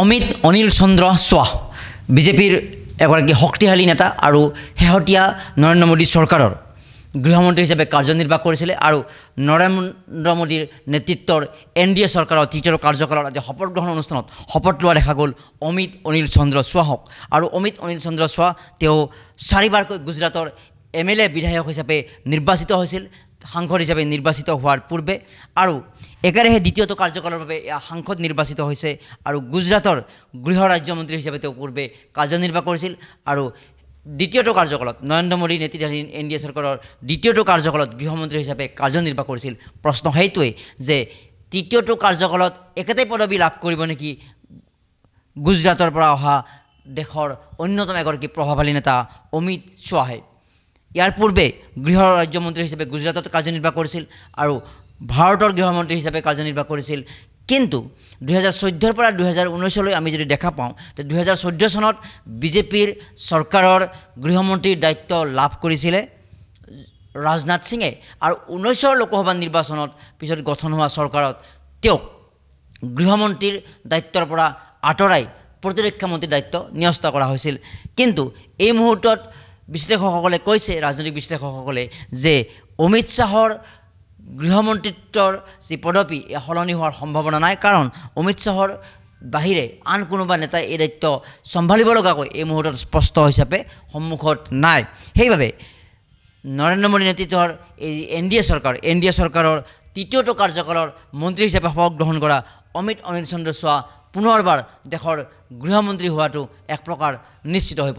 অমিত অনিল চন্দ্ৰ শ্বাহ বিজেপিৰ এগৰাকী শক্তিশালী নেতা আৰু শেহতীয়া নৰেন্দ্ৰ মোদী চৰকাৰৰ গৃহমন্ত্ৰী হিচাপে কাৰ্যনিৰ্বাহ কৰিছিলে আৰু নৰেন্দ্ৰ মোদীৰ নেতৃত্বৰ এন ডি এ চৰকাৰৰ তৃতীয় কাৰ্যকালৰ আজি শপত গ্ৰহণ অনুষ্ঠানত শপত লোৱা দেখা গ'ল অমিত অনিল চন্দ্ৰ শ্বাহক আৰু অমিত অনিল চন্দ্ৰ শ্বাহ তেওঁ চাৰিবাৰকৈ গুজৰাটৰ এম এল এ বিধায়ক হিচাপে নিৰ্বাচিত হৈছিল সাংসদ হিচাপে নিৰ্বাচিত হোৱাৰ পূৰ্বে আৰু একেৰাহে দ্বিতীয়টো কাৰ্যকালৰভাৱে সাংসদ নিৰ্বাচিত হৈছে আৰু গুজৰাটৰ গৃহ ৰাজ্যমন্ত্ৰী হিচাপে তেওঁ পূৰ্বে কাৰ্যনিৰ্বাহ কৰিছিল আৰু দ্বিতীয়টো কাৰ্যকালত নৰেন্দ্ৰ মোদী নেতৃত্বাধীন এন ডি এ চৰকাৰৰ দ্বিতীয়টো কাৰ্যকালত গৃহমন্ত্ৰী হিচাপে কাৰ্যনিৰ্বাহ কৰিছিল প্ৰশ্ন সেইটোৱেই যে তৃতীয়টো কাৰ্যকালত একেটাই পদবী লাভ কৰিব নেকি গুজৰাটৰ পৰা অহা দেশৰ অন্যতম এগৰাকী প্ৰভাৱশালী নেতা অমিত শ্বাহে ইয়াৰ পূৰ্বে গৃহ ৰাজ্যমন্ত্ৰী হিচাপে গুজৰাটত কাৰ্যনিৰ্বাহ কৰিছিল আৰু ভাৰতৰ গৃহমন্ত্ৰী হিচাপে কাৰ্যনিৰ্বাহ কৰিছিল কিন্তু দুহেজাৰ চৈধ্যৰ পৰা দুহেজাৰ ঊনৈছলৈ আমি যদি দেখা পাওঁ তে দুহেজাৰ চৈধ্য চনত বিজেপিৰ চৰকাৰৰ গৃহমন্ত্ৰীৰ দায়িত্ব লাভ কৰিছিলে ৰাজনাথ সিঙে আৰু ঊনৈছৰ লোকসভা নিৰ্বাচনত পিছত গঠন হোৱা চৰকাৰত তেওঁক গৃহমন্ত্ৰীৰ দায়িত্বৰ পৰা আঁতৰাই প্ৰতিৰক্ষা মন্ত্ৰীৰ দায়িত্ব ন্যস্ত কৰা হৈছিল কিন্তু এই মুহূৰ্তত বিশ্লেষকসকলে কৈছে ৰাজনৈতিক বিশ্লেষকসকলে যে অমিত শ্বাহৰ গৃহমন্ত্ৰিত্বৰ যি পদবী এই সলনি হোৱাৰ সম্ভাৱনা নাই কাৰণ অমিত শ্বাহৰ বাহিৰে আন কোনোবা নেতাই এই দায়িত্ব চম্ভালিব লগাকৈ এই মুহূৰ্তত স্পষ্ট হিচাপে সন্মুখত নাই সেইবাবে নৰেন্দ্ৰ মোদী নেতৃত্বৰ এই এন ডি এ চৰকাৰ এন ডি এ চৰকাৰৰ তৃতীয়টো কাৰ্যকালৰ মন্ত্ৰী হিচাপে শপত গ্ৰহণ কৰা অমিত অনিল চন্দ্ৰ চোৱা পুনৰবাৰ দেশৰ গৃহমন্ত্ৰী হোৱাটো এক প্ৰকাৰ নিশ্চিত হৈ